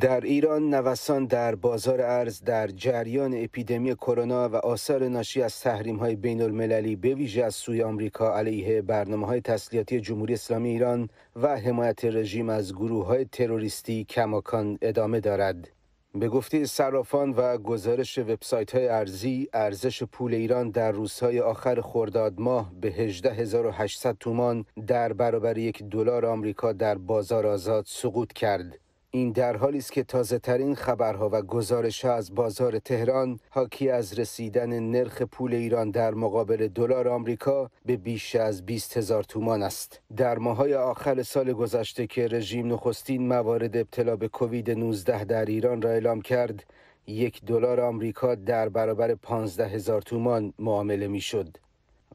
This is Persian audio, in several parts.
در ایران نوسان در بازار ارز در جریان اپیدمی کرونا و آثار ناشی از تحریم های بین المللی به ویژه از سوی آمریکا علیه برنامه های تسلیحاتی جمهوری اسلامی ایران و حمایت رژیم از گروه های تروریستی کماکان ادامه دارد. به گفته صرافان و گزارش وبسایت های ارزی ارزش پول ایران در روزهای آخر خرداد ماه به 18800 تومان در برابر یک دلار آمریکا در بازار آزاد سقوط کرد. این در حالی است که تازه ترین خبرها و گزارش ها از بازار تهران حاکی از رسیدن نرخ پول ایران در مقابل دلار آمریکا به بیش از 20 هزار تومان است. در ماهای آخر سال گذشته که رژیم نخستین موارد ابتلا به کووید 19 در ایران را اعلام کرد، یک دلار آمریکا در برابر 15 هزار تومان معامله میشد.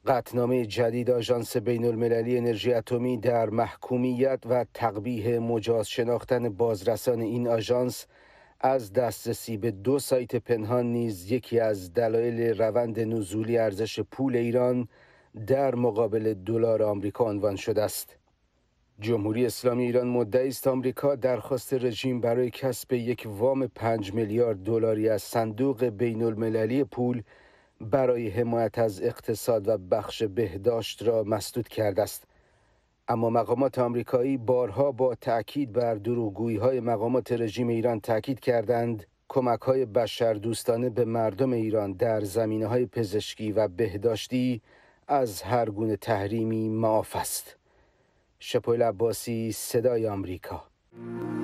قطنامه جدید آژانس بین المللی انرژی اتمی در محکومیت و تقبیه مجاز شناختن بازرسان این آژانس از دسترسی به دو سایت پنهان نیز یکی از دلایل روند نزولی ارزش پول ایران در مقابل دلار آمریکا عنوان شده است. جمهوری اسلامی ایران مدعی است آمریکا درخواست رژیم برای کسب یک وام 5 میلیارد دلاری از صندوق بین المللی پول برای حمایت از اقتصاد و بخش بهداشت را مسدود کرده است اما مقامات آمریکایی بارها با تأکید بر دروغگویی های مقامات رژیم ایران تاکید کردند کمک های بشر دوستانه به مردم ایران در زمینه های پزشکی و بهداشتی از هر گونه تحریمی معاف است. شپول عباسی صدای آمریکا